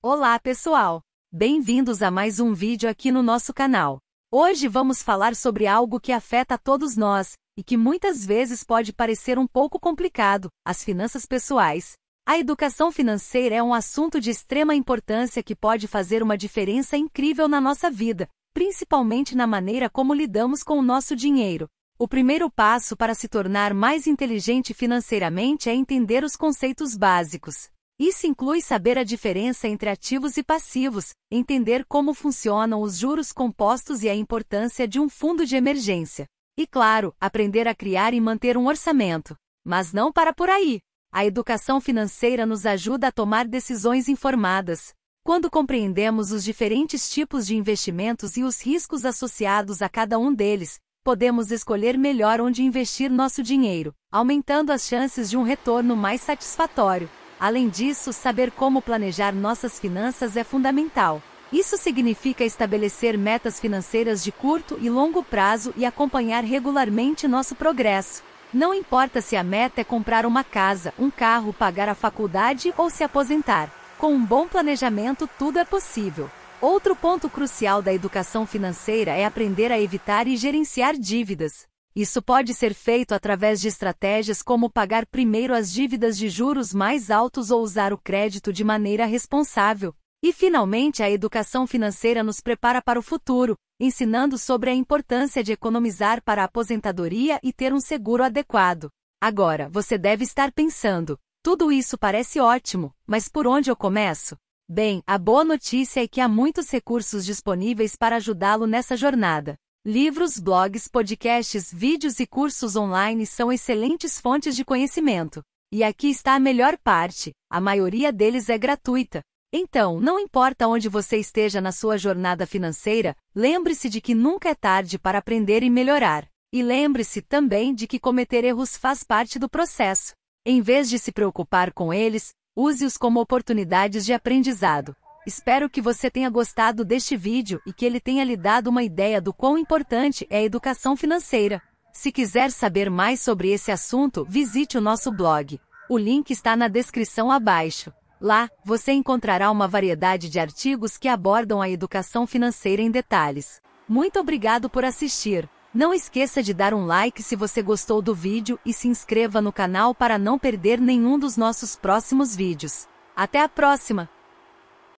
Olá pessoal! Bem-vindos a mais um vídeo aqui no nosso canal. Hoje vamos falar sobre algo que afeta a todos nós, e que muitas vezes pode parecer um pouco complicado, as finanças pessoais. A educação financeira é um assunto de extrema importância que pode fazer uma diferença incrível na nossa vida, principalmente na maneira como lidamos com o nosso dinheiro. O primeiro passo para se tornar mais inteligente financeiramente é entender os conceitos básicos. Isso inclui saber a diferença entre ativos e passivos, entender como funcionam os juros compostos e a importância de um fundo de emergência. E claro, aprender a criar e manter um orçamento. Mas não para por aí. A educação financeira nos ajuda a tomar decisões informadas. Quando compreendemos os diferentes tipos de investimentos e os riscos associados a cada um deles, podemos escolher melhor onde investir nosso dinheiro, aumentando as chances de um retorno mais satisfatório. Além disso, saber como planejar nossas finanças é fundamental. Isso significa estabelecer metas financeiras de curto e longo prazo e acompanhar regularmente nosso progresso. Não importa se a meta é comprar uma casa, um carro, pagar a faculdade ou se aposentar. Com um bom planejamento, tudo é possível. Outro ponto crucial da educação financeira é aprender a evitar e gerenciar dívidas. Isso pode ser feito através de estratégias como pagar primeiro as dívidas de juros mais altos ou usar o crédito de maneira responsável. E finalmente, a educação financeira nos prepara para o futuro, ensinando sobre a importância de economizar para a aposentadoria e ter um seguro adequado. Agora, você deve estar pensando: tudo isso parece ótimo, mas por onde eu começo? Bem, a boa notícia é que há muitos recursos disponíveis para ajudá-lo nessa jornada. Livros, blogs, podcasts, vídeos e cursos online são excelentes fontes de conhecimento. E aqui está a melhor parte: a maioria deles é gratuita. Então, não importa onde você esteja na sua jornada financeira, lembre-se de que nunca é tarde para aprender e melhorar. E lembre-se também de que cometer erros faz parte do processo. Em vez de se preocupar com eles, use-os como oportunidades de aprendizado. Espero que você tenha gostado deste vídeo e que ele tenha lhe dado uma ideia do quão importante é a educação financeira. Se quiser saber mais sobre esse assunto, visite o nosso blog. O link está na descrição abaixo. Lá, você encontrará uma variedade de artigos que abordam a educação financeira em detalhes. Muito obrigado por assistir. Não esqueça de dar um like se você gostou do vídeo e se inscreva no canal para não perder nenhum dos nossos próximos vídeos. Até a próxima!